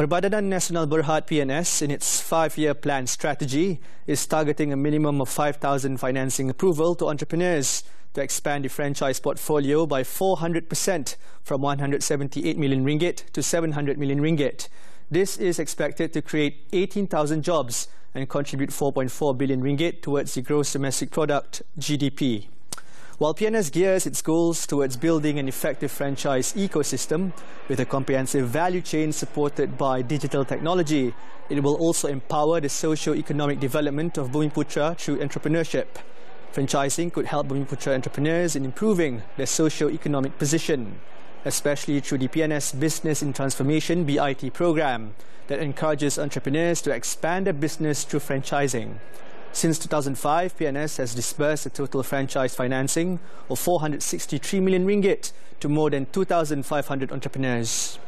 Perbadanan Nasional Berhad PNS in its five-year plan strategy is targeting a minimum of 5,000 financing approval to entrepreneurs to expand the franchise portfolio by 400% from 178 million ringgit to 700 million ringgit. This is expected to create 18,000 jobs and contribute 4.4 billion ringgit towards the gross domestic product GDP. While PNS gears its goals towards building an effective franchise ecosystem with a comprehensive value chain supported by digital technology, it will also empower the socio-economic development of Bumiputra through entrepreneurship. Franchising could help Bumiputra entrepreneurs in improving their socio-economic position, especially through the PNS Business in Transformation BIT program that encourages entrepreneurs to expand their business through franchising. Since 2005, PNS has disbursed a total franchise financing of 463 million ringgit to more than 2,500 entrepreneurs.